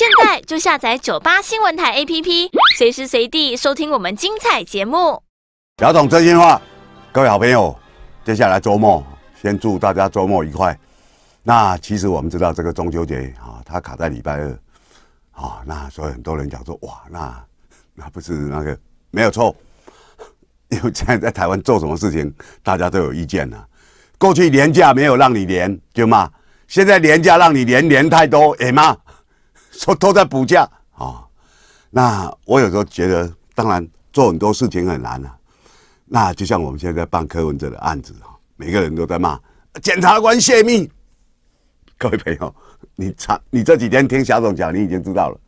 现在就下载九八新闻台 APP，随时随地收听我们精彩节目。小董真心话，各位好朋友，接下来周末先祝大家周末愉快。那其实我们知道这个中秋节啊，它卡在礼拜二，那所以很多人讲说，哇，那那不是那个没有错，因为现在在台湾做什么事情，大家都有意见呐。过去年假没有让你廉，就骂，现在年假让你廉廉太多也骂。偷都在补假啊，那我有时候觉得，当然做很多事情很难啊。那就像我们现在办柯文哲的案子啊，每个人都在骂检察官泄密。各位朋友，你差你这几天听小总讲，你已经知道了，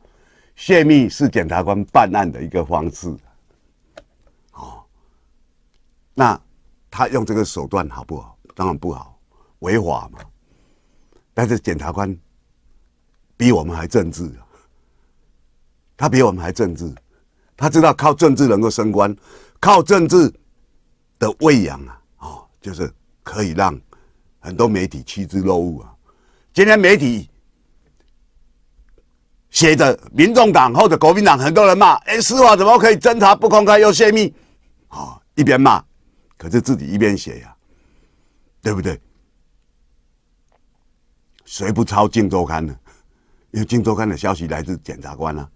泄密是检察官办案的一个方式。好，那他用这个手段好不好？当然不好，违法嘛。但是检察官。比我们还政治，他比我们还政治，他知道靠政治能够升官，靠政治的喂养啊，哦，就是可以让很多媒体趋之若鹜啊。今天媒体写着民众党或者国民党，很多人骂，哎，司法怎么可以侦查不公开又泄密？啊，一边骂，可是自己一边写呀，对不对？谁不抄《竞周刊》呢？有金周刊》的消息来自检察官啊！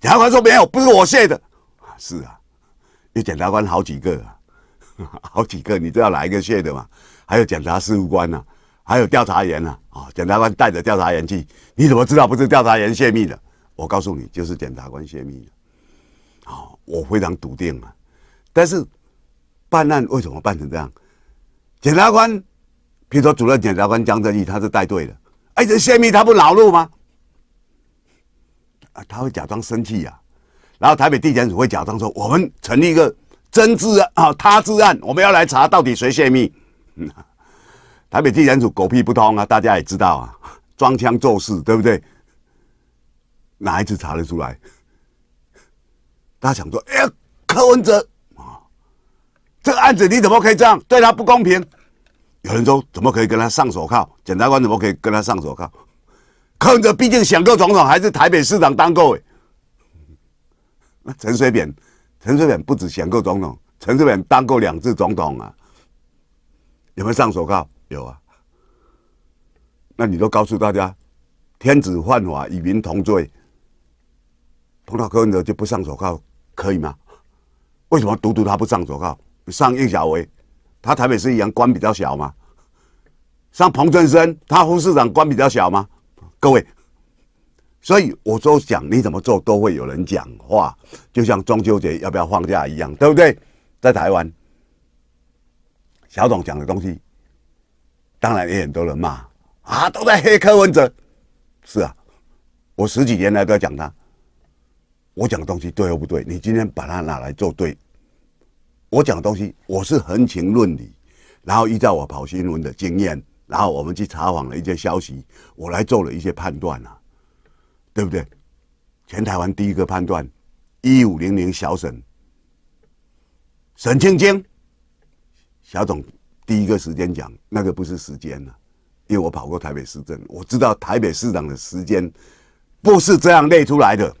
检察官说没有，不是我泄的啊。是啊，有检察官好几个啊，好几个你知道哪一个泄的嘛？还有检察事务官呢，还有调查员呢啊！检察官带着调查员去，你怎么知道不是调查员泄密的？我告诉你，就是检察官泄密的啊！我非常笃定啊！但是办案为什么办成这样？检察官，比如说主任检察官江正义他是带队的，哎，这泄密他不恼怒吗？啊，他会假装生气呀，然后台北地检署会假装说，我们成立一个真治案、啊，他治案，我们要来查到底谁泄密。台北地检署狗屁不通啊，大家也知道啊，装腔作势，对不对？哪一次查得出来？大家想说，哎，柯文哲啊，这个案子你怎么可以这样？对他不公平。有人说，怎么可以跟他上手铐？检察官怎么可以跟他上手铐？柯文哲毕竟选过总统，还是台北市长当过哎。那陈水扁，陈水扁不止选过总统，陈水扁当过两次总统啊。有没有上手铐？有啊。那你都告诉大家，天子犯法与民同罪。碰到柯文哲就不上手铐，可以吗？为什么独独他不上手铐？上叶小维，他台北市一样官比较小吗？上彭春生，他副市长官比较小吗？各位，所以我说讲你怎么做都会有人讲话，就像中秋节要不要放假一样，对不对？在台湾，小董讲的东西，当然也很多人骂啊，都在黑柯文哲。是啊，我十几年来都讲他，我讲的东西对或不对，你今天把它拿来做对，我讲的东西我是横情论理，然后依照我跑新闻的经验。然后我们去查访了一些消息，我来做了一些判断呐，对不对？全台湾第一个判断，一五零零小沈，沈清清，小总第一个时间讲那个不是时间啊，因为我跑过台北市政，我知道台北市长的时间不是这样列出来的。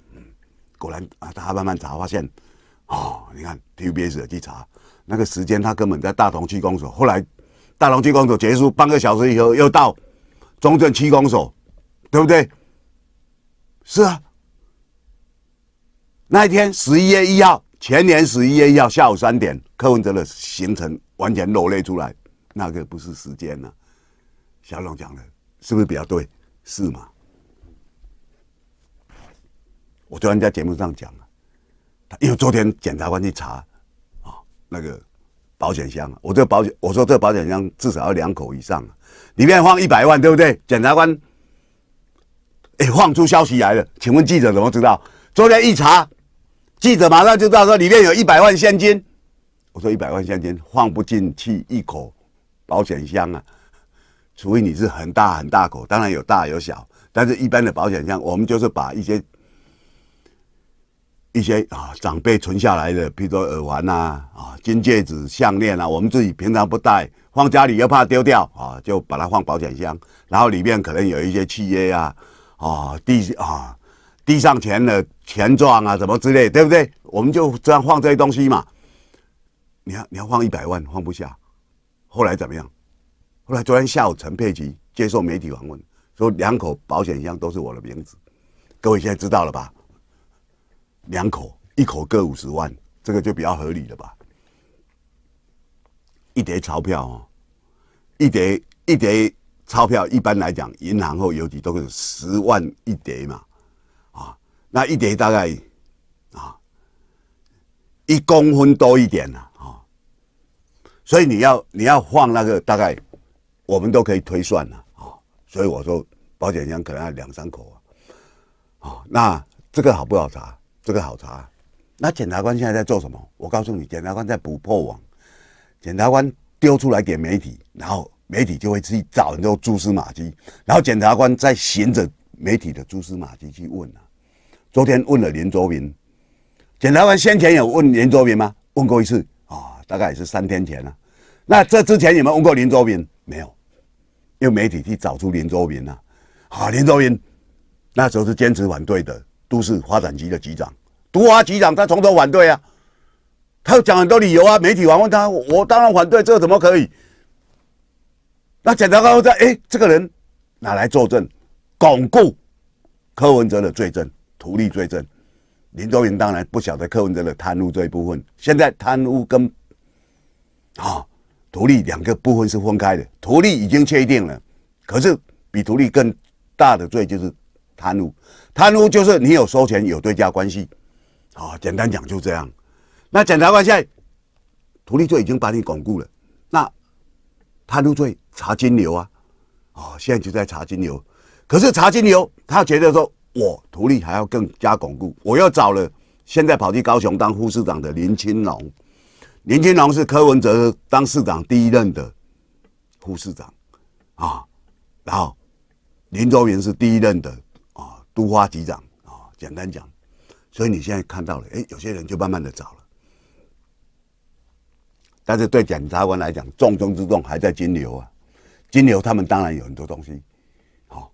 果然啊，大家慢慢查发现，哦，你看 TBS 去查那个时间，他根本在大同区公所，后来。大龙七公所结束半个小时以后又到中正七公所，对不对？是啊。那一天十一月一号，前年十一月一号下午三点，柯文哲的行程完全裸列出来，那个不是时间呢。小龙讲的，是不是比较对？是吗？我昨天在节目上讲了，因为昨天检察官去查啊，那个。保险箱，我这保险，我说这保险箱至少要两口以上，里面放一百万，对不对？检察官，哎，放出消息来了，请问记者怎么知道？昨天一查，记者马上就知道说里面有一百万现金。我说一百万现金放不进去一口保险箱啊，除非你是很大很大口，当然有大有小，但是一般的保险箱，我们就是把一些。一些啊，长辈存下来的，比如说耳环呐，啊，金戒指、项链啊，我们自己平常不戴，放家里又怕丢掉啊，就把它放保险箱。然后里面可能有一些契约啊，啊，地啊，地上钱的钱状啊，什么之类，对不对？我们就这样放这些东西嘛。你要你要放一百万，放不下。后来怎么样？后来昨天下午，陈佩琪接受媒体访问，说两口保险箱都是我的名字。各位现在知道了吧？两口，一口各五十万，这个就比较合理的吧。一叠钞票哦，一叠一叠钞票，一般来讲，银行或邮局都是十万一叠嘛，啊，那一叠大概啊一公分多一点呢，啊，所以你要你要放那个大概，我们都可以推算了，啊，所以我说保险箱可能要两三口啊，啊，那这个好不好查？这个好查，那检察官现在在做什么？我告诉你，检察官在捕破网。检察官丢出来给媒体，然后媒体就会去找很多蛛丝马迹，然后检察官再循着媒体的蛛丝马迹去问啊。昨天问了林卓明，检察官先前有问林卓明吗？问过一次啊，大概也是三天前了。那这之前有没有问过林卓明？没有，为媒体去找出林卓明了。啊，林卓明那时候是坚持反对的。都市发展局的局长，杜华局长，他从头反对啊，他讲很多理由啊，媒体访问他，我当然反对，这个怎么可以？那检察官在，哎，这个人哪来作证，巩固柯文哲的罪证，图利罪证，林宗云当然不晓得柯文哲的贪污这一部分，现在贪污跟啊图利两个部分是分开的，图利已经确定了，可是比图利更大的罪就是。贪污，贪污就是你有收钱，有对价关系。好，简单讲就这样。那检察官现在，图立罪已经把你巩固了。那贪污罪查金牛啊，哦，现在就在查金牛。可是查金牛，他觉得说，我图利还要更加巩固，我又找了现在跑去高雄当副市长的林清龙，林清龙是柯文哲当市长第一任的副市长，啊，然后林周元是第一任的。督花局长啊，简单讲，所以你现在看到了，哎，有些人就慢慢的找了，但是对检察官来讲，重中之重还在金牛啊。金牛他们当然有很多东西，好，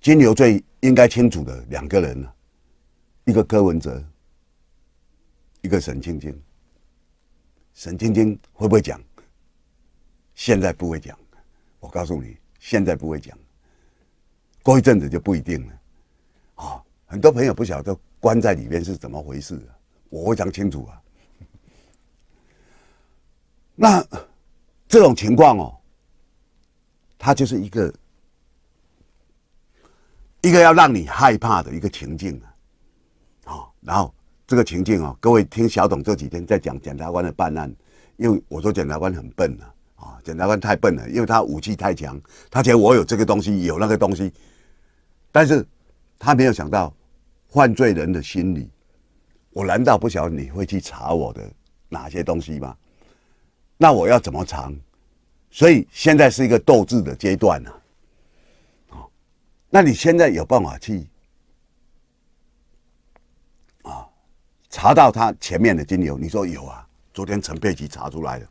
金牛最应该清楚的两个人，一个柯文哲，一个沈晶晶。沈晶晶会不会讲？现在不会讲，我告诉你，现在不会讲，过一阵子就不一定了。哦，很多朋友不晓得关在里面是怎么回事，我非常清楚啊。那这种情况哦，它就是一个一个要让你害怕的一个情境啊。哦，然后这个情境啊，各位听小董这几天在讲检察官的办案，因为我说检察官很笨啊，啊，检察官太笨了，因为他武器太强，他觉得我有这个东西，有那个东西，但是。他没有想到，犯罪人的心理，我难道不晓得你会去查我的哪些东西吗？那我要怎么查？所以现在是一个斗智的阶段呢。好，那你现在有办法去啊查到他前面的金由？你说有啊，昨天陈佩琪查出来的，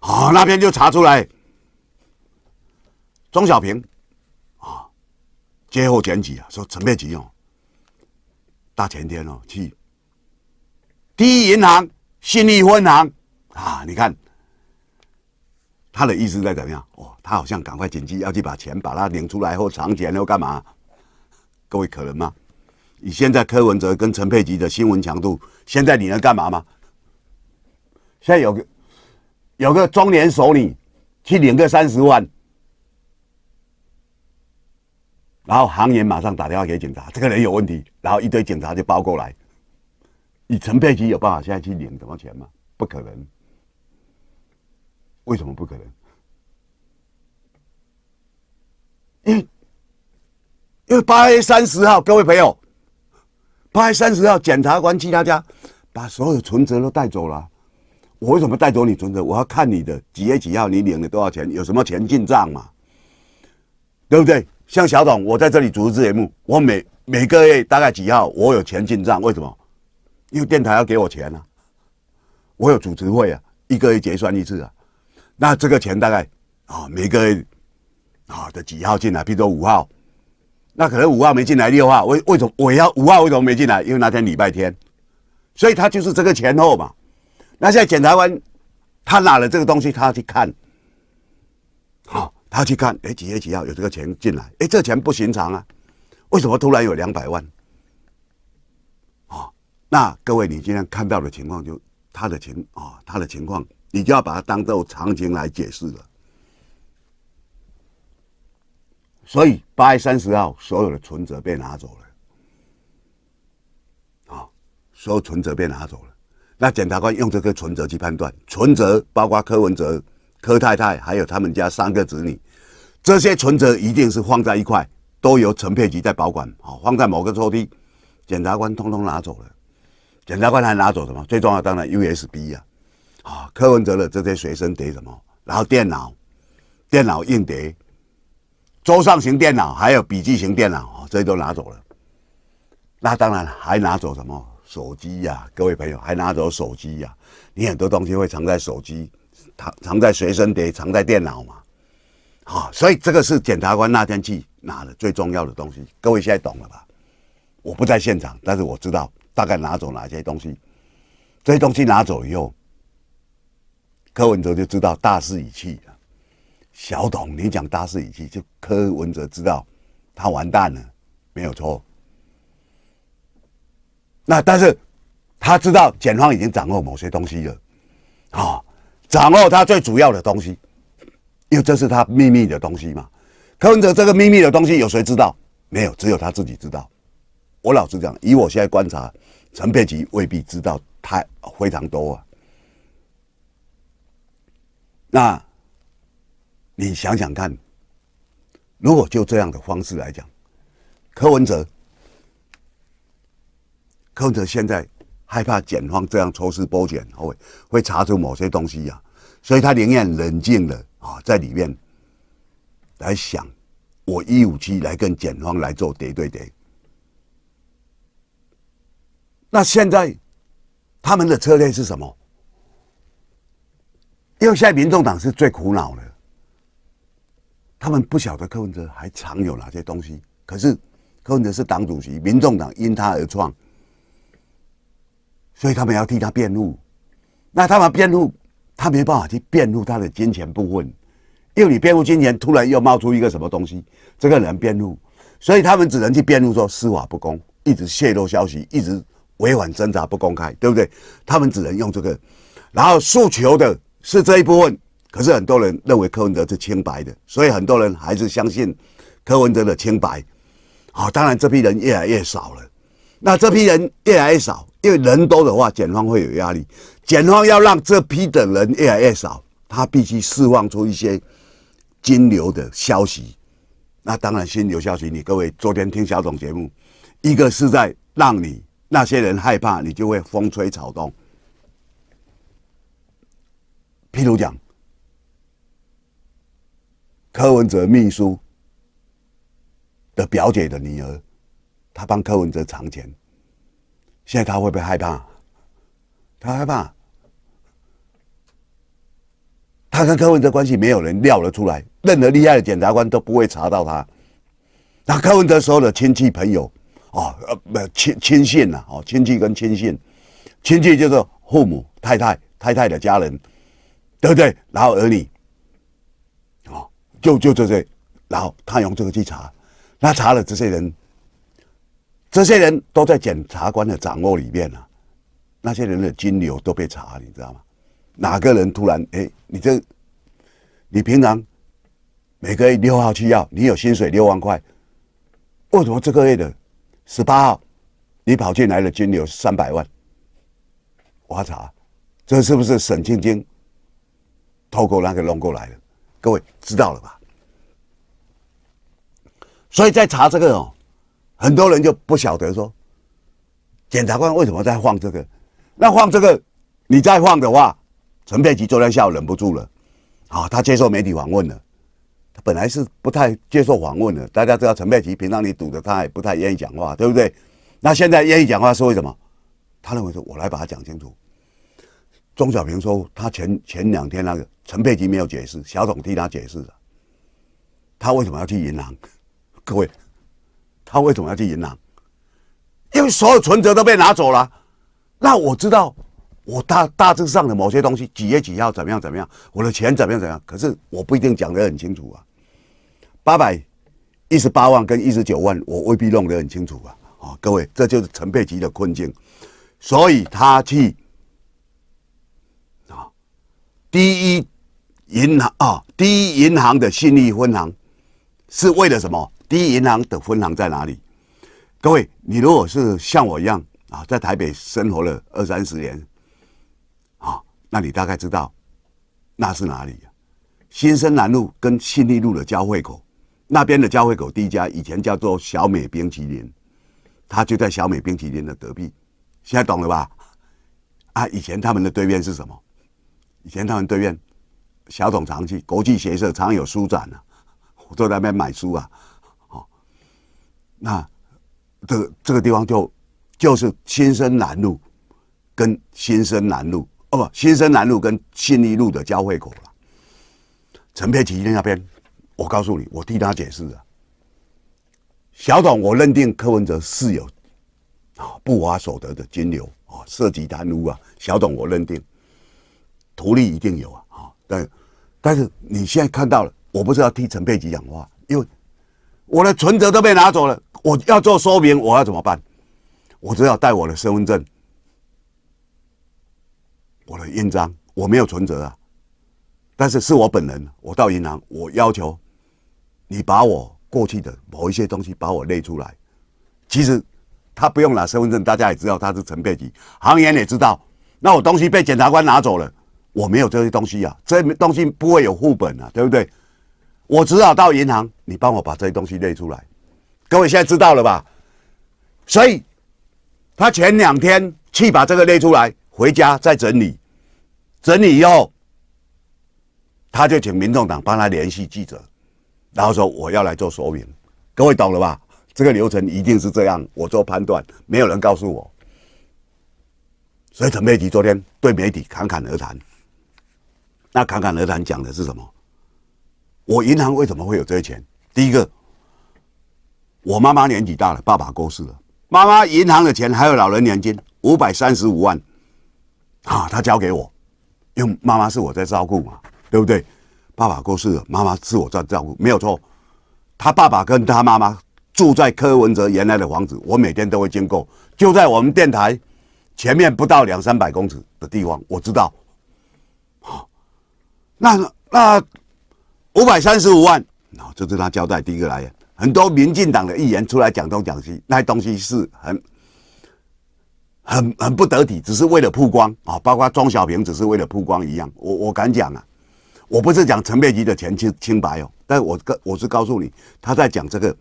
好，那边就查出来。邓小平。最后剪辑啊，说陈佩琪哦，大前天哦去第一银行信义分行啊，你看他的意思在怎么样？哦，他好像赶快紧急要去把钱把它领出来或藏钱后干嘛？各位可能吗？以现在柯文哲跟陈佩琪的新闻强度，现在你能干嘛吗？现在有个有个中年首领去领个三十万。然后，行员马上打电话给警察，这个人有问题。然后一堆警察就包过来。你陈佩琪有办法现在去领什么钱吗？不可能。为什么不可能？因为因为八月三十号，各位朋友，八月三十号，检察官去他家，把所有存折都带走了。我为什么带走你存折？我要看你的几月几号你领了多少钱，有什么钱进账嘛？对不对？像小董，我在这里主持节目，我每每个月大概几号我有钱进账？为什么？因为电台要给我钱啊。我有主持费啊，一个月结算一次啊。那这个钱大概啊每个月啊的几号进来？比如说五号，那可能五号没进来六号为为什么我要五号为什么没进来？因为那天礼拜天，所以他就是这个前后嘛。那现在检察官他拿了这个东西，他要去看，好。他去看，哎，几月几号有这个钱进来？哎，这钱不寻常啊！为什么突然有两百万？哦，那各位，你今天看到的情况，就他的情啊，他的情况，你就要把它当做常情来解释了。所以八月三十号，所有的存折被拿走了。啊，所有存折被拿走了。那检察官用这个存折去判断，存折包括柯文哲、柯太太，还有他们家三个子女。这些存折一定是放在一块，都由陈佩吉在保管。好，放在某个抽屉，检察官通通拿走了。检察官还拿走什么？最重要当然 U S B 呀，啊，柯文哲的这些随身碟什么，然后电脑、电脑硬碟、桌上型电脑还有笔记型电脑，这些都拿走了。那当然还拿走什么？手机呀，各位朋友还拿走手机呀？你很多东西会藏在手机，藏藏在随身碟，藏在电脑嘛？啊，所以这个是检察官那天去拿的最重要的东西。各位现在懂了吧？我不在现场，但是我知道大概拿走哪些东西。这些东西拿走以后，柯文哲就知道大势已去。小董，你讲大势已去，就柯文哲知道他完蛋了，没有错。那但是他知道检方已经掌握某些东西了，啊，掌握他最主要的东西。因为这是他秘密的东西嘛？柯文哲这个秘密的东西，有谁知道？没有，只有他自己知道。我老实讲，以我现在观察，陈佩琪未必知道太非常多啊。那，你想想看，如果就这样的方式来讲，柯文哲，柯文哲现在害怕检方这样抽丝剥茧，会会查出某些东西呀？所以他宁愿冷静的啊，在里面来想，我一五七来跟检方来做叠对叠。那现在他们的策略是什么？因为现在民众党是最苦恼的，他们不晓得柯文哲还藏有哪些东西。可是柯文哲是党主席，民众党因他而创，所以他们要替他辩护。那他们辩护？他没办法去辩护他的金钱部分，因为你辩护金钱，突然又冒出一个什么东西，这个人辩护，所以他们只能去辩护说司法不公，一直泄露消息，一直委婉挣扎不公开，对不对？他们只能用这个，然后诉求的是这一部分。可是很多人认为柯文哲是清白的，所以很多人还是相信柯文哲的清白。好，当然这批人越来越少了，那这批人越来越少，因为人多的话，检方会有压力。检方要让这批等人越来越少，他必须释放出一些金流的消息。那当然，金流消息，你各位昨天听小董节目，一个是在让你那些人害怕，你就会风吹草动。譬如讲，柯文哲秘书的表姐的女儿，她帮柯文哲藏钱，现在他会不会害怕？他害怕。他跟柯文哲关系没有人料得出来，任何厉害的检察官都不会查到他。那柯文哲所有的亲戚朋友，哦，亲亲信呐，哦，亲戚跟亲信，亲戚就是父母、太太、太太的家人，对不对？然后儿女，哦，就就这些。然后他用这个去查，他查了这些人，这些人都在检察官的掌握里面了，那些人的金流都被查，你知道吗？哪个人突然哎？你这，你平常每个月六号去要，你有薪水六万块，为什么这个月的十八号你跑进来的金流三百万？我查，这是不是沈晶晶偷过那个弄过来的？各位知道了吧？所以在查这个哦，很多人就不晓得说，检察官为什么在放这个？那放这个，你再放的话。陈佩琪昨天下午忍不住了，啊，他接受媒体访问了。他本来是不太接受访问的，大家知道陈佩琪平常你堵着他也不太愿意讲话，对不对？那现在愿意讲话是为什么？他认为是我来把他讲清楚。钟小平说，他前前两天那个陈佩琪没有解释，小董替他解释了。他为什么要去银行？各位，他为什么要去银行？因为所有存折都被拿走了。那我知道。我大大致上的某些东西几月几号怎么样怎么样，我的钱怎么样怎样？可是我不一定讲得很清楚啊。八百一十八万跟一十九万，我未必弄得很清楚啊。啊，各位，这就是陈佩琪的困境，所以他去啊，第一银行啊，第一银行的信义分行是为了什么？第一银行的分行在哪里？各位，你如果是像我一样啊，在台北生活了二三十年。那你大概知道，那是哪里？新生南路跟信义路的交汇口，那边的交汇口第一家以前叫做小美冰淇淋，它就在小美冰淇淋的隔壁。现在懂了吧？啊，以前他们的对面是什么？以前他们对面小董常去国际学社常有书展呢，都在那边买书啊。好，那这这个地方就就是新生南路跟新生南路。哦，新生南路跟信义路的交汇口了。陈佩琪那边，我告诉你，我替他解释啊。小董，我认定柯文哲是有啊不法所得的金流啊，涉及贪污啊。小董，我认定图利一定有啊啊！但但是你现在看到了，我不是要替陈佩琪讲话，因为我的存折都被拿走了。我要做说明，我要怎么办？我只要带我的身份证。印章，我没有存折啊，但是是我本人。我到银行，我要求你把我过去的某一些东西把我列出来。其实他不用拿身份证，大家也知道他是陈佩吉，行员也知道。那我东西被检察官拿走了，我没有这些东西啊，这东西不会有副本啊，对不对？我只好到银行，你帮我把这些东西列出来。各位现在知道了吧？所以他前两天去把这个列出来，回家再整理。整理以后，他就请民众党帮他联系记者，然后说我要来做说明。各位懂了吧？这个流程一定是这样。我做判断，没有人告诉我。所以陈佩琪昨天对媒体侃侃而谈。那侃侃而谈讲的是什么？我银行为什么会有这些钱？第一个，我妈妈年纪大了，爸爸过世了，妈妈银行的钱还有老人年金五百三十五万，啊，他交给我。因为妈妈是我在照顾嘛，对不对？爸爸过世了，妈妈是我在照顾，没有错。他爸爸跟他妈妈住在柯文哲原来的房子，我每天都会经过，就在我们电台前面不到两三百公尺的地方，我知道。好，那那五百三十五万，这是他交代第一个来源。很多民进党的议员出来讲东讲西，那东西是很。很很不得体，只是为了曝光啊！包括庄小平，只是为了曝光一样。我我敢讲啊，我不是讲陈佩琪的钱清清白哦，但我告我是告诉你，他在讲这个。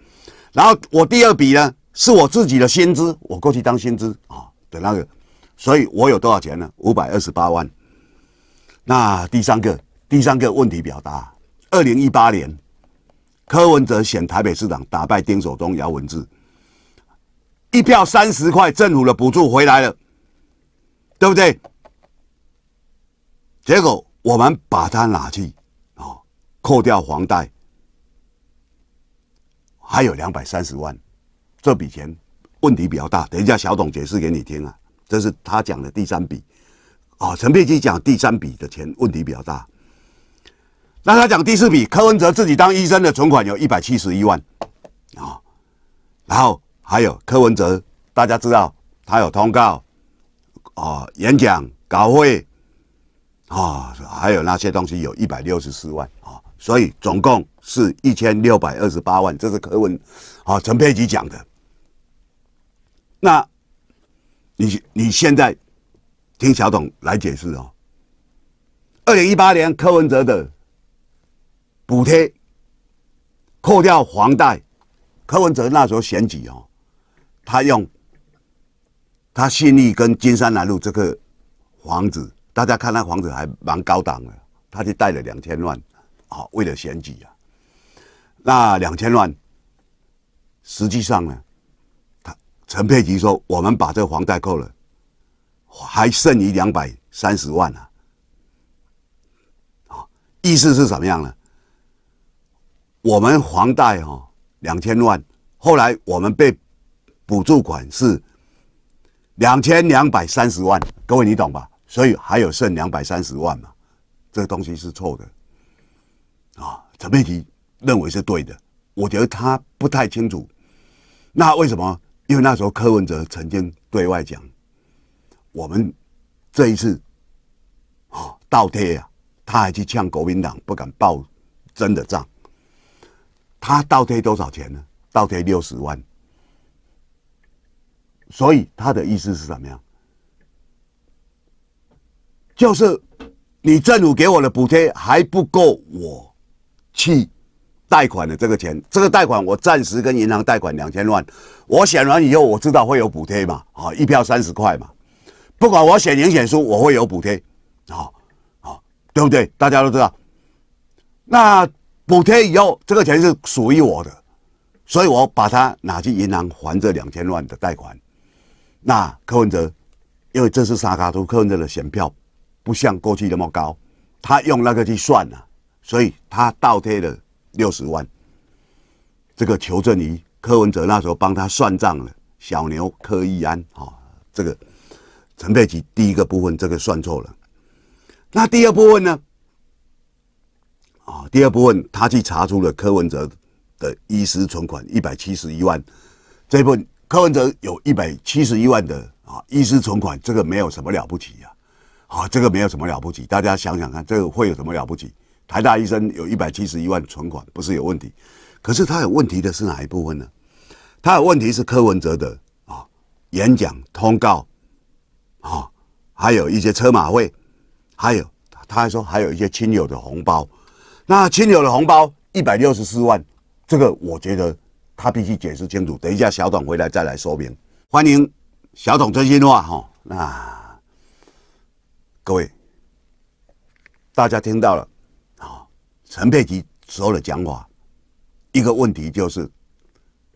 然后我第二笔呢，是我自己的薪资，我过去当薪资啊的那个，所以我有多少钱呢？五百二十八万。那第三个，第三个问题表达，二零一八年，柯文哲选台北市长，打败丁守中、姚文智。一票三十块，政府的补助回来了，对不对？结果我们把它拿去，啊，扣掉房贷，还有两百三十万，这笔钱问题比较大。等一下，小董解释给你听啊。这是他讲的第三笔，啊，陈佩琪讲第三笔的钱问题比较大。那他讲第四笔，柯文哲自己当医生的存款有一百七十一万，啊，然后。还有柯文哲，大家知道他有通告啊，演讲、稿会啊，还有那些东西，有一百六十四万啊，所以总共是一千六百二十八万，这是柯文啊陈佩琪讲的。那你你现在听小董来解释哦，二零一八年柯文哲的补贴扣掉房贷，柯文哲那时候选举哦。他用他信义跟金山南路这个房子，大家看那房子还蛮高档的，他就贷了两千万，好为了选举啊。那两千万，实际上呢，他陈佩琪说我们把这房贷扣了，还剩余两百三十万啊，意思是什么样呢？我们房贷哈两千万，后来我们被补助款是两千两百三十万，各位你懂吧？所以还有剩两百三十万嘛，这个东西是错的。啊，陈佩琪认为是对的，我觉得他不太清楚。那为什么？因为那时候柯文哲曾经对外讲，我们这一次啊倒贴啊，他还去呛国民党不敢报真的账。他倒贴多少钱呢？倒贴六十万。所以他的意思是怎么样？就是你政府给我的补贴还不够我去贷款的这个钱。这个贷款我暂时跟银行贷款两千万，我选完以后我知道会有补贴嘛，啊，一票三十块嘛。不管我选赢选输，我会有补贴，好，好，对不对？大家都知道。那补贴以后，这个钱是属于我的，所以我把它拿去银行还这两千万的贷款。那柯文哲，因为这是沙卡图柯文哲的选票，不像过去那么高，他用那个去算啊，所以他倒贴了六十万。这个求证仪、柯文哲那时候帮他算账了，小牛柯一安啊，这个陈佩琪第一个部分这个算错了，那第二部分呢？啊，第二部分他去查出了柯文哲的遗失存款一百七十一万，这部分。柯文哲有一百七十一万的啊医师存款，这个没有什么了不起呀，啊，这个没有什么了不起，大家想想看，这个会有什么了不起？台大医生有一百七十一万存款不是有问题，可是他有问题的是哪一部分呢？他有问题是柯文哲的啊演讲通告啊，还有一些车马费，还有他还说还有一些亲友的红包，那亲友的红包一百六十四万，这个我觉得。他必须解释清楚。等一下，小董回来再来说明。欢迎小董真心话哈。那各位大家听到了啊，陈佩琪所有的讲话，一个问题就是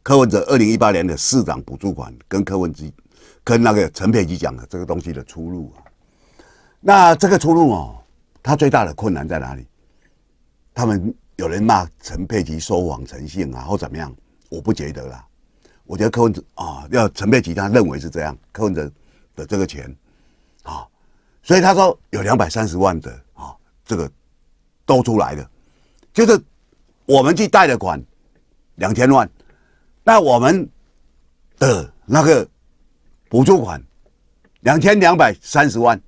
柯文哲二零一八年的市长补助款跟柯文基跟那个陈佩琪讲的这个东西的出路。那这个出路哦，他最大的困难在哪里？他们有人骂陈佩琪说谎成性啊，或怎么样？我不觉得啦，我觉得柯文哲啊，要陈佩琪他认为是这样，柯文哲的这个钱啊，所以他说有两百三十万的啊，这个都出来的，就是我们去贷的款两千万，那我们的那个补助款两千两百三十万，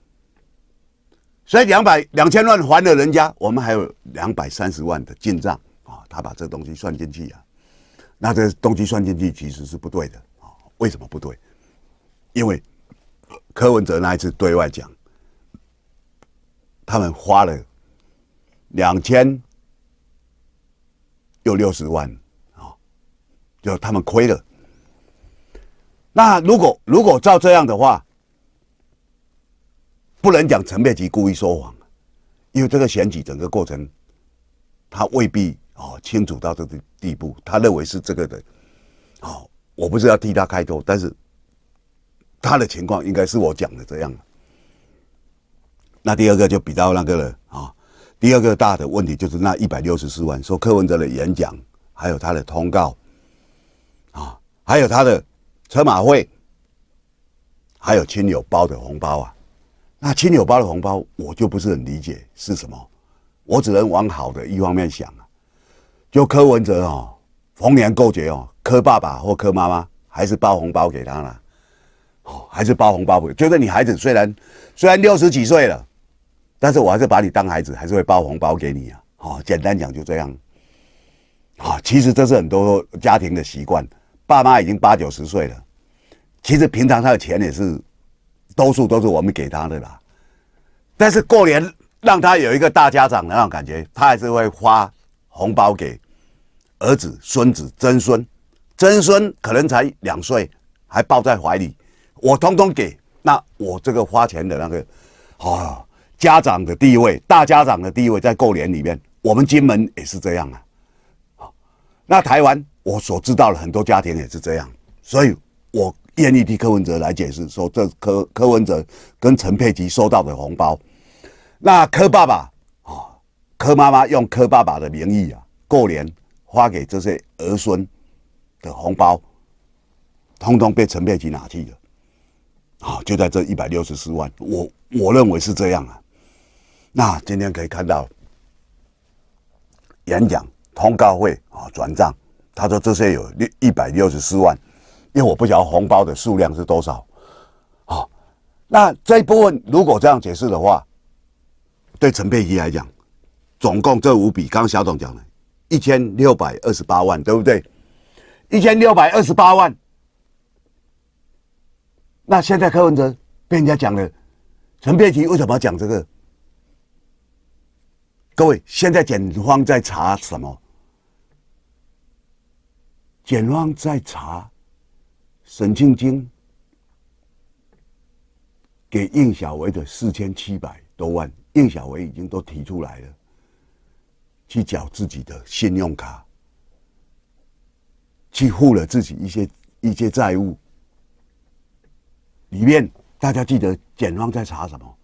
所以两百两千万还了人家，我们还有两百三十万的进账啊，他把这东西算进去啊。那这东西算进去其实是不对的啊？为什么不对？因为柯文哲那一次对外讲，他们花了两千又六十万啊，就他们亏了。那如果如果照这样的话，不能讲陈佩琪故意说谎，因为这个选举整个过程，他未必。哦，清楚到这个地步，他认为是这个的，好，我不是要替他开脱，但是他的情况应该是我讲的这样那第二个就比较那个了啊，第二个大的问题就是那一百六十四万，说柯文哲的演讲，还有他的通告，啊，还有他的车马会，还有亲友包的红包啊，那亲友包的红包我就不是很理解是什么，我只能往好的一方面想。就柯文哲哦，逢年过节哦，柯爸爸或柯妈妈还是包红包给他了，哦，还是包红包给，就是你孩子虽然虽然六十几岁了，但是我还是把你当孩子，还是会包红包给你啊。好，简单讲就这样，啊，其实这是很多家庭的习惯，爸妈已经八九十岁了，其实平常他的钱也是多数都是我们给他的啦，但是过年让他有一个大家长的那种感觉，他还是会花。红包给儿子、孙子、曾孙，曾孙可能才两岁，还抱在怀里，我通通给。那我这个花钱的那个啊，家长的地位，大家长的地位，在过年里面，我们金门也是这样啊。好，那台湾我所知道的很多家庭也是这样，所以我愿意替柯文哲来解释说，这柯柯文哲跟陈佩琪收到的红包，那柯爸爸。柯妈妈用柯爸爸的名义啊，过年发给这些儿孙的红包，通通被陈佩琪拿去了。好，就在这一百六十四万，我我认为是这样啊。那今天可以看到演讲、通告会啊、转账，他说这些有六一百六十四万，因为我不晓得红包的数量是多少。好，那这一部分如果这样解释的话，对陈佩琪来讲。总共这五笔，刚小董讲了，一千六百二十八万，对不对？一千六百二十八万。那现在柯文哲被人家讲了，陈佩琪为什么要讲这个？各位，现在检方在查什么？检方在查沈庆京给应小维的四千七百多万，应小维已经都提出来了。去缴自己的信用卡，去付了自己一些一些债务。里面大家记得检方在查什么？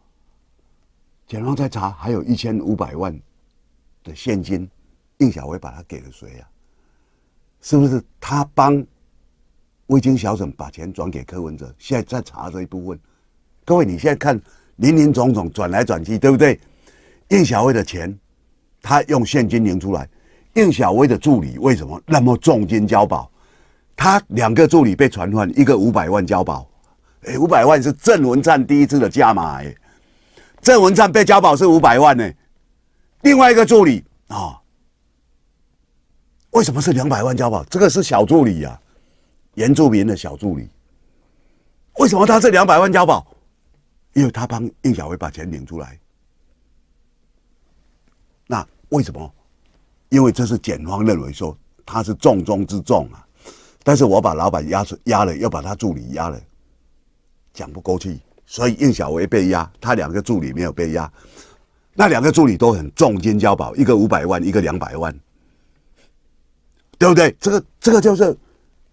检方在查，还有一千五百万的现金，应小薇把他给了谁呀？是不是他帮魏经小沈把钱转给柯文哲？现在在查这一部分。各位，你现在看林林总总转来转去，对不对？应小薇的钱。他用现金领出来。应小薇的助理为什么那么重金交保？他两个助理被传唤，一个五百万交保。哎，五百万是郑文灿第一次的加码。哎，郑文灿被交保是五百万呢。另外一个助理啊，为什么是两百万交保？这个是小助理呀，原住民的小助理。为什么他是两百万交保？因为他帮应小薇把钱领出来。为什么？因为这是检方认为说他是重中之重啊！但是我把老板压出压了，又把他助理压了，讲不过去，所以应小薇被压，他两个助理没有被压。那两个助理都很重金交保，一个五百万，一个两百万，对不对？这个这个就是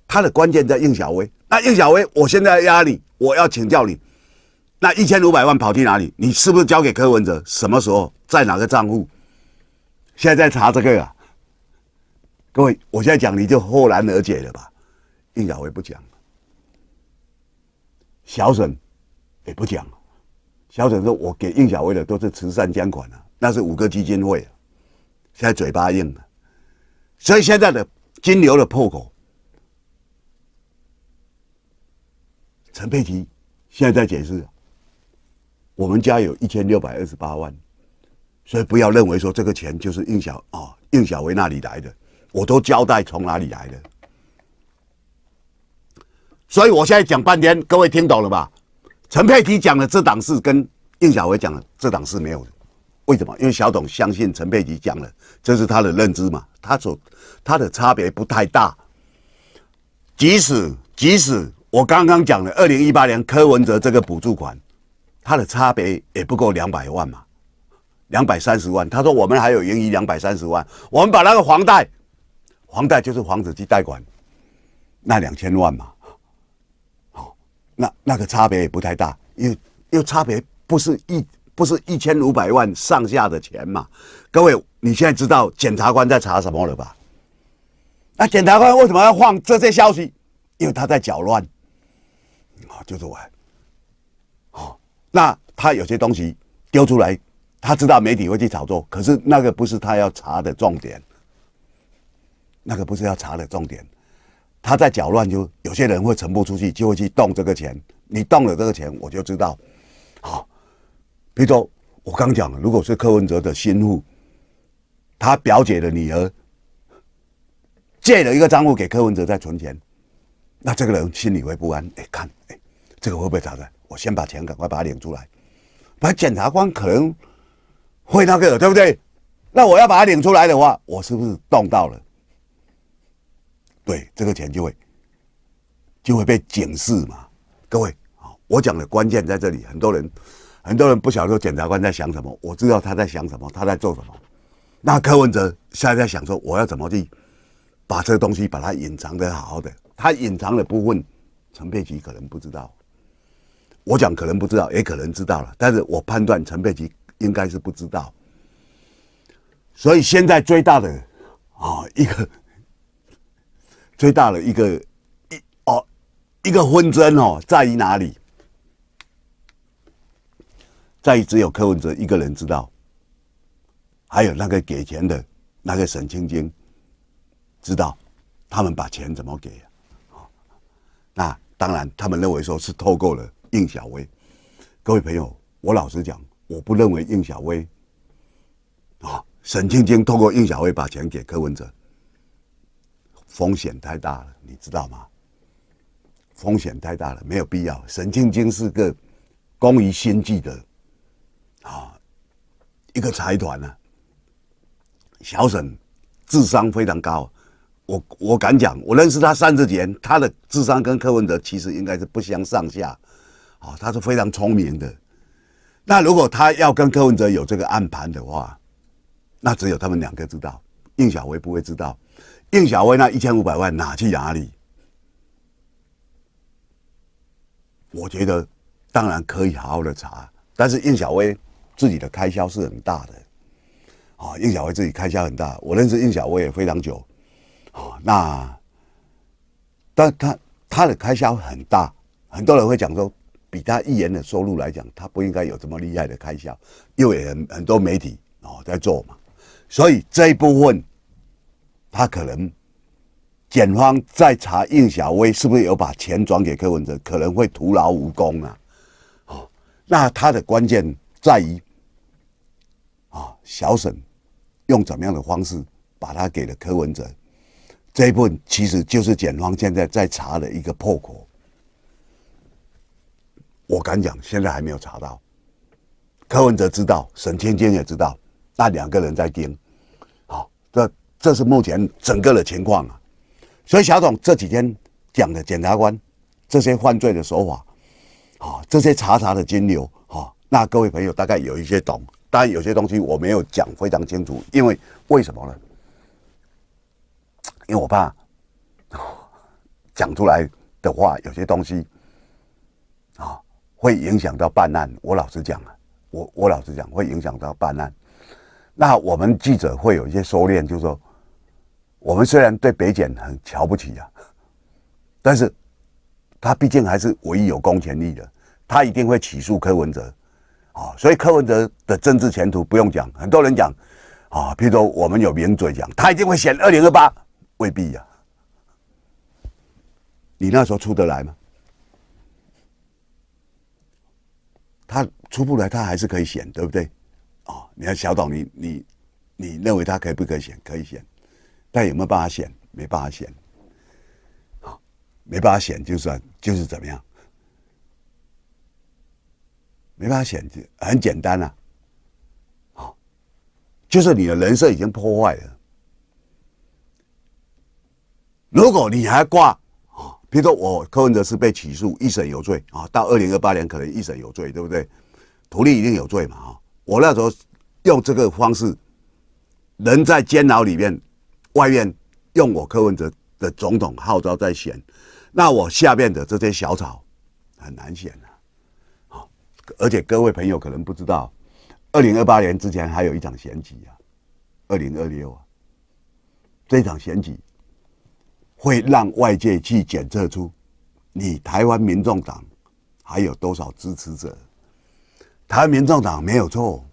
他的关键在应小薇。那应小薇，我现在压你，我要请教你，那一千五百万跑去哪里？你是不是交给柯文哲？什么时候？在哪个账户？现在在查这个，各位，我现在讲你就豁然而解了吧？应小薇不讲，小沈也不讲。小沈说：“我给应小薇的都是慈善捐款了，那是五个基金会。”现在嘴巴硬了，所以现在的金牛的破口，陈佩琪现在在解释：“我们家有一千六百二十八万。”所以不要认为说这个钱就是应小啊应小维那里来的，我都交代从哪里来的。所以我现在讲半天，各位听懂了吧？陈佩琪讲的这档事跟应小维讲的这档事没有为什么？因为小董相信陈佩琪讲的，这是他的认知嘛，他所他的差别不太大。即使即使我刚刚讲的二零一八年柯文哲这个补助款，他的差别也不够两百万嘛。两百三十万，他说我们还有盈余两百三十万，我们把那个房贷，房贷就是房子去贷款，那两千万嘛，好，那那个差别也不太大，又又差别不是一不是一千五百万上下的钱嘛。各位，你现在知道检察官在查什么了吧？那检察官为什么要放这些消息？因为他在搅乱，啊，就是玩，好，那他有些东西丢出来。他知道媒体会去炒作，可是那个不是他要查的重点，那个不是要查的重点。他在搅乱，就有些人会沉不出去，就会去动这个钱。你动了这个钱，我就知道。好，比如说我刚讲，了，如果是柯文哲的心腹，他表姐的女儿借了一个账户给柯文哲在存钱，那这个人心里会不安。哎，看，哎，这个会不会查出来？我先把钱赶快把它领出来。把检察官可能。会那个的，对不对？那我要把它领出来的话，我是不是动到了？对，这个钱就会就会被警示嘛。各位啊，我讲的关键在这里。很多人很多人不晓得检察官在想什么，我知道他在想什么，他在做什么。那柯文哲现在在想说，我要怎么去把这个东西把它隐藏的好好的？他隐藏的部分，陈佩琪可能不知道。我讲可能不知道，也可能知道了，但是我判断陈佩琪。应该是不知道，所以现在最大的啊一个最大的一个一哦一个纷争哦在于哪里？在于只有柯文哲一个人知道，还有那个给钱的那个沈清晶知道他们把钱怎么给哦？那当然，他们认为说是透过了应小薇。各位朋友，我老实讲。我不认为应小薇，啊，沈晶晶通过应小薇把钱给柯文哲，风险太大了，你知道吗？风险太大了，没有必要。沈晶晶是个工于心计的，啊，一个财团呢。小沈智商非常高，我我敢讲，我认识他三十年，他的智商跟柯文哲其实应该是不相上下，啊，他是非常聪明的。那如果他要跟柯文哲有这个暗盘的话，那只有他们两个知道，应小薇不会知道。应小薇那一千五百万哪去哪里？我觉得当然可以好好的查，但是应小薇自己的开销是很大的，啊，应小薇自己开销很大。我认识应小薇也非常久，啊，那但他他的开销很大，很多人会讲说。比他一年的收入来讲，他不应该有这么厉害的开销，因为很很多媒体哦在做嘛，所以这一部分他可能检方在查应小薇是不是有把钱转给柯文哲，可能会徒劳无功啊。哦，那他的关键在于啊，小沈用怎么样的方式把他给了柯文哲，这一部分其实就是检方现在在查的一个破口。我敢讲，现在还没有查到。柯文哲知道，沈天监也知道，那两个人在盯。好，这这是目前整个的情况啊。所以小董这几天讲的检察官这些犯罪的手法，好，这些查查的金流，好，那各位朋友大概有一些懂，但有些东西我没有讲非常清楚，因为为什么呢？因为我怕讲出来的话有些东西。会影响到办案。我老实讲啊，我我老实讲，会影响到办案。那我们记者会有一些收敛，就是说，我们虽然对北检很瞧不起呀，但是，他毕竟还是唯一有公权力的，他一定会起诉柯文哲，啊，所以柯文哲的政治前途不用讲，很多人讲，啊，譬如说我们有名嘴讲，他一定会选二零二八，未必呀，你那时候出得来吗？他出不来，他还是可以选，对不对？哦，你看小董，你你你认为他可不可以选？可以选，但有没有办法选？没办法选，好，没办法选，就算就是怎么样，没办法选就很简单啊。好，就是你的人设已经破坏了，如果你还挂。比如说我柯文哲是被起诉，一审有罪啊，到二零二八年可能一审有罪，对不对？涂立一定有罪嘛啊！我那时候用这个方式，人在监牢里面，外面用我柯文哲的总统号召在选，那我下面的这些小草很难选啊！好，而且各位朋友可能不知道，二零二八年之前还有一场选举啊，二零二六啊，这场选举。会让外界去检测出，你台湾民众党还有多少支持者？台湾民众党没有错，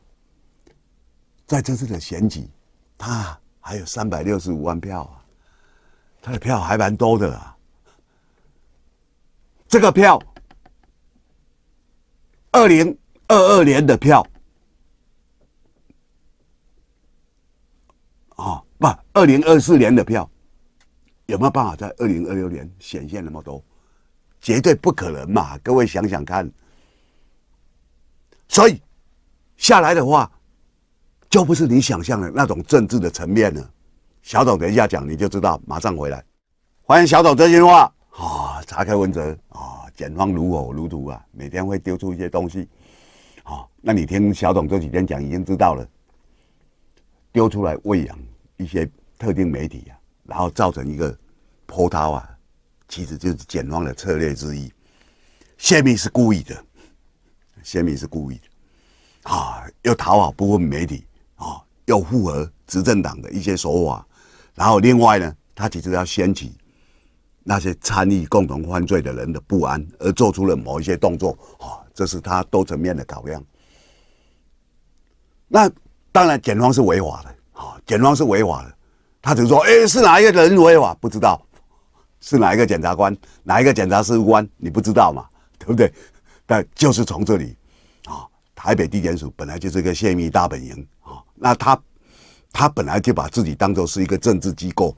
在这次的选举，他还有三百六十五万票啊，他的票还蛮多的啊。这个票，二零二二年的票，啊，不，二零二四年的票。有没有办法在二零二六年显现那么多？绝对不可能嘛！各位想想看。所以下来的话，就不是你想象的那种政治的层面了。小董等一下讲，你就知道。马上回来，欢迎小董这句话啊！查开文哲啊，检方如火如荼啊，每天会丢出一些东西啊。那你听小董这几天讲，已经知道了，丢出来喂养一些特定媒体啊。然后造成一个波涛啊，其实就是简方的策略之一。泄密是故意的，泄密是故意的，啊，又讨好部分媒体啊，又符合执政党的一些手法。然后另外呢，他其实要掀起那些参与共同犯罪的人的不安，而做出了某一些动作啊，这是他多层面的考量。那当然，检方是违法的，啊，检方是违法的。他只说：“哎，是哪一个人为啊？不知道，是哪一个检察官、哪一个检察官？你不知道嘛？对不对？但就是从这里，啊，台北地检署本来就是一个泄密大本营啊。那他，他本来就把自己当做是一个政治机构。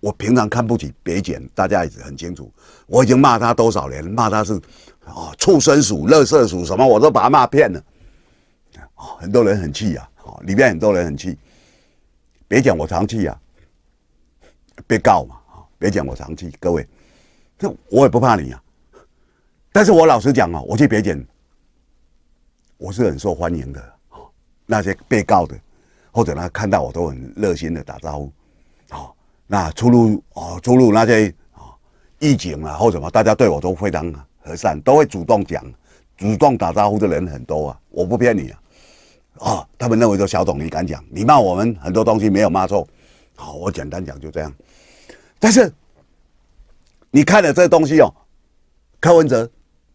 我平常看不起北检，大家也很清楚。我已经骂他多少年，骂他是啊，畜生鼠、乐色鼠什么，我都把他骂遍了。啊，很多人很气啊，哦，里面很多人很气。别检我常气啊。”别告嘛，别讲我长期，各位，这我也不怕你啊。但是我老实讲哦，我去别检，我是很受欢迎的那些被告的，或者呢，看到我都很热心的打招呼，哦，那出入啊，出入那些啊，义警啊，或者什么，大家对我都非常和善，都会主动讲、主动打招呼的人很多啊。我不骗你啊，啊，他们认为说小董，你敢讲，你骂我们很多东西没有骂错。好，我简单讲就这样。但是你看了这东西哦，柯文哲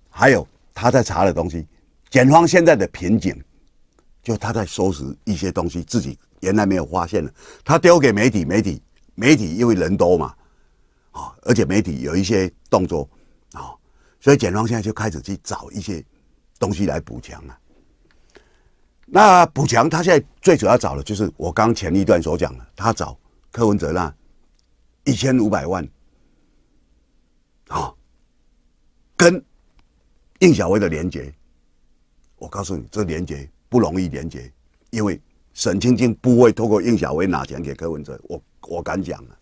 还有他在查的东西，检方现在的瓶颈就他在收拾一些东西，自己原来没有发现的，他丢给媒体，媒体媒体因为人多嘛，啊，而且媒体有一些动作啊，所以检方现在就开始去找一些东西来补强了。那补强他现在最主要找的就是我刚前一段所讲的，他找。柯文哲那一千五百万，好，跟应小薇的连接，我告诉你，这连接不容易连接，因为沈清清不会透过应小薇拿钱给柯文哲，我我敢讲啊。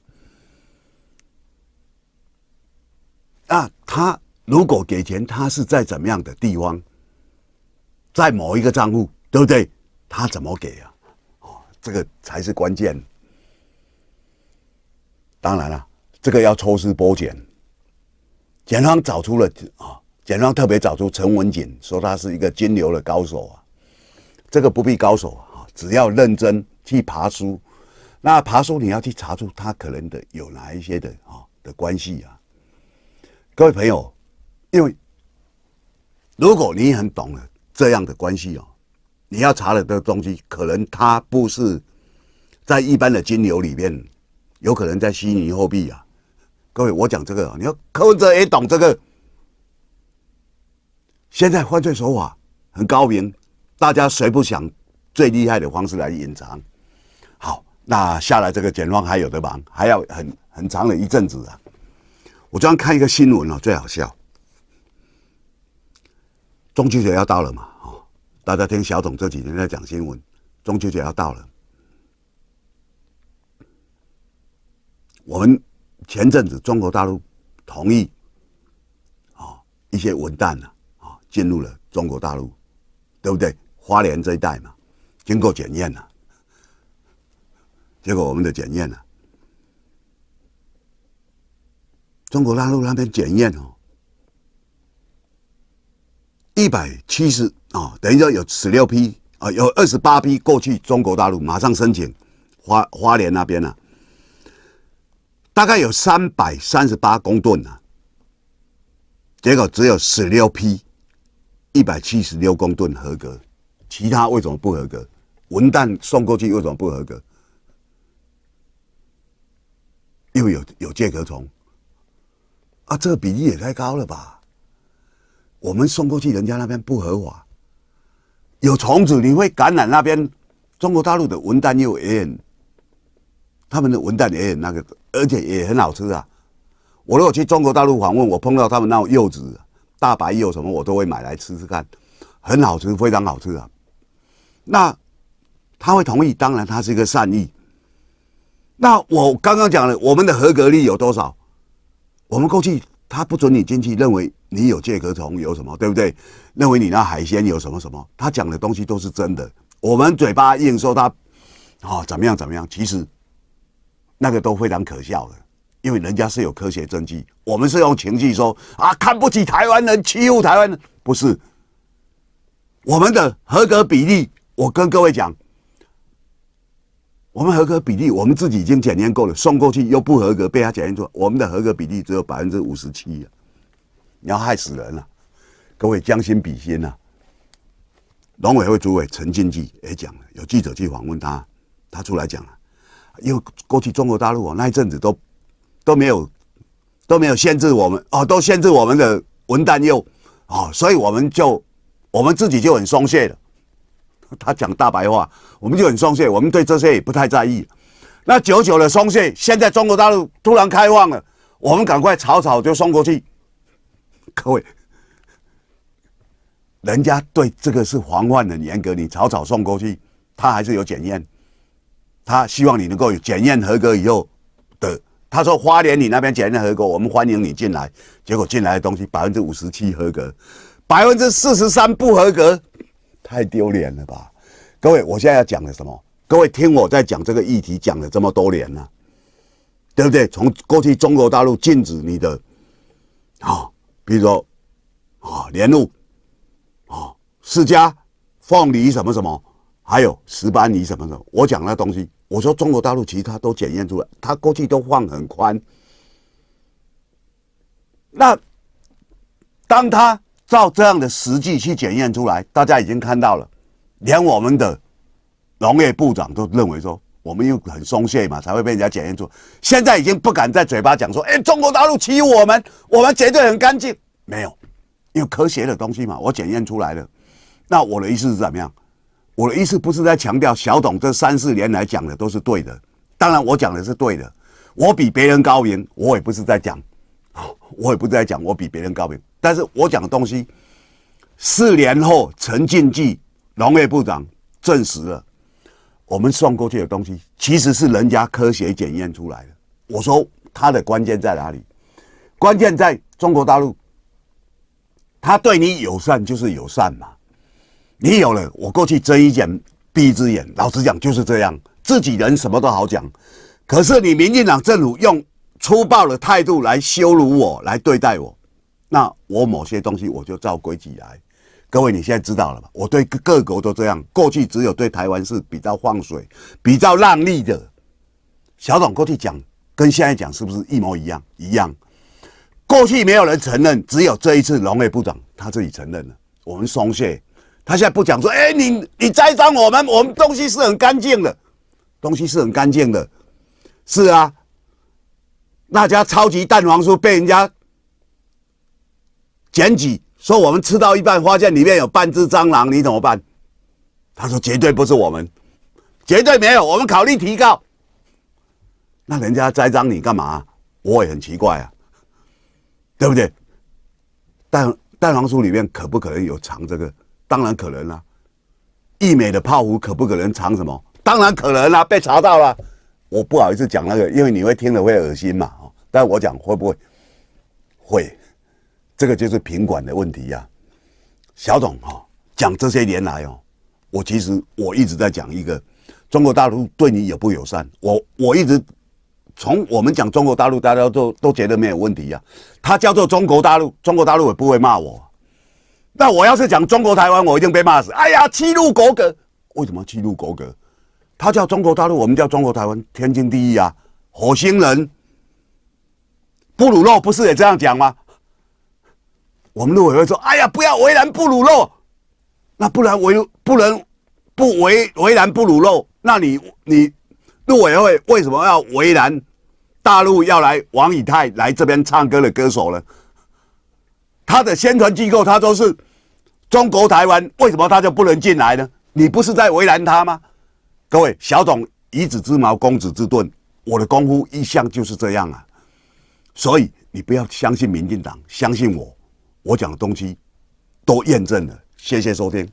那他如果给钱，他是在怎么样的地方？在某一个账户，对不对？他怎么给啊？哦，这个才是关键。当然了，这个要抽丝剥茧，检方找出了啊，检方特别找出陈文锦，说他是一个金流的高手啊。这个不必高手啊，只要认真去爬书。那爬书你要去查出他可能的有哪一些的啊的关系啊。各位朋友，因为如果你很懂了这样的关系哦，你要查的这东西，可能他不是在一般的金流里面。有可能在虚拟货币啊，各位，我讲这个，你要柯文哲也懂这个。现在犯罪手法很高明，大家谁不想最厉害的方式来隐藏？好，那下来这个检方还有的忙，还要很很长的一阵子啊。我昨天看一个新闻哦，最好笑。中秋节要到了嘛？哦，大家听小董这几天在讲新闻，中秋节要到了。我们前阵子中国大陆同意啊一些文旦呢啊进入了中国大陆，对不对？花莲这一带嘛，经过检验了，结果我们的检验呢，中国大陆那边检验哦，一百七十啊，等于说有十六批啊，有二十八批过去中国大陆，马上申请花花莲那边呢。大概有三百三十八公吨啊，结果只有十六批，一百七十六公吨合格，其他为什么不合格？文旦送过去为什么不合格？因有有介壳虫啊，这个比例也太高了吧？我们送过去，人家那边不合法，有虫子你会感染那边中国大陆的文旦幼 N，他们的文旦 N 那个。而且也很好吃啊！我如果去中国大陆访问，我碰到他们那种柚子、大白柚什么，我都会买来吃吃看，很好吃，非常好吃啊！那他会同意？当然，他是一个善意。那我刚刚讲了，我们的合格率有多少？我们过去他不准你进去，认为你有介壳虫，有什么对不对？认为你那海鲜有什么什么？他讲的东西都是真的。我们嘴巴硬说他啊怎么样怎么样，其实。那个都非常可笑的，因为人家是有科学证据，我们是用情绪说啊，看不起台湾人，欺负台湾，人，不是？我们的合格比例，我跟各位讲，我们合格比例，我们自己已经检验过了，送过去又不合格，被他检验出我们的合格比例只有百分之五十七呀，你要害死人了，各位将心比心呐。农委会主委陈进济也讲了，有记者去访问他，他出来讲了。因为过去中国大陆哦那一阵子都都没有都没有限制我们哦，都限制我们的文旦柚哦，所以我们就我们自己就很松懈了。他讲大白话，我们就很松懈，我们对这些也不太在意。那久久的松懈，现在中国大陆突然开放了，我们赶快草草就送过去。各位，人家对这个是防范很严格，你草草送过去，他还是有检验。他希望你能够检验合格以后的，他说花莲你那边检验合格，我们欢迎你进来。结果进来的东西百分之五十七合格，百分之四十三不合格，太丢脸了吧？各位，我现在要讲的什么？各位听我在讲这个议题讲了这么多年了，对不对？从过去中国大陆禁止你的啊，比如说啊莲露，啊释迦凤梨什么什么，还有石斑鱼什么什么，我讲那东西。我说中国大陆其他都检验出来，他过去都放很宽。那当他照这样的实际去检验出来，大家已经看到了，连我们的农业部长都认为说我们又很松懈嘛，才会被人家检验出。现在已经不敢在嘴巴讲说，哎，中国大陆欺我们，我们绝对很干净。没有，有科学的东西嘛，我检验出来了。那我的意思是怎么样？我的意思不是在强调小董这三四年来讲的都是对的，当然我讲的是对的，我比别人高明，我也不是在讲，我也不在讲我比别人高明，但是我讲的东西，四年后陈进济农业部长证实了，我们送过去的东西其实是人家科学检验出来的。我说他的关键在哪里？关键在中国大陆，他对你友善就是友善嘛。你有了，我过去睁一只眼闭一只眼，老实讲就是这样。自己人什么都好讲，可是你民进党政府用粗暴的态度来羞辱我，来对待我，那我某些东西我就照规矩来。各位，你现在知道了吧？我对各各国都这样，过去只有对台湾是比较放水、比较让利的。小董过去讲跟现在讲是不是一模一样？一样。过去没有人承认，只有这一次农业部长他自己承认了，我们松懈。他现在不讲说，哎，你你栽赃我们，我们东西是很干净的，东西是很干净的，是啊。那家超级蛋黄酥被人家检举，说我们吃到一半发现里面有半只蟑螂，你怎么办？他说绝对不是我们，绝对没有，我们考虑提高。那人家栽赃你干嘛？我也很奇怪啊，对不对？蛋蛋黄酥里面可不可能有藏这个？当然可能啦，易美的泡芙可不可能藏什么？当然可能啦，被查到了。我不好意思讲那个，因为你会听了会恶心嘛。哦，但我讲会不会，会，这个就是品管的问题呀。小董哈，讲这些年来哦，我其实我一直在讲一个，中国大陆对你友不友善？我我一直从我们讲中国大陆，大家都都觉得没有问题呀。他叫做中国大陆，中国大陆也不会骂我。那我要是讲中国台湾，我一定被骂死。哎呀，七路国格，为什么七路国格？他叫中国大陆，我们叫中国台湾，天经地义啊！火星人布鲁诺不是也这样讲吗？我们路委会说，哎呀，不要为难布鲁诺，那不然为不能不为为难布鲁诺，那你你陆委会为什么要为难大陆要来王以太来这边唱歌的歌手呢？”他的宣传机构，他都是中国台湾，为什么他就不能进来呢？你不是在为难他吗？各位，小董以子之矛攻子之盾，我的功夫一向就是这样啊。所以你不要相信民进党，相信我，我讲的东西都验证了。谢谢收听。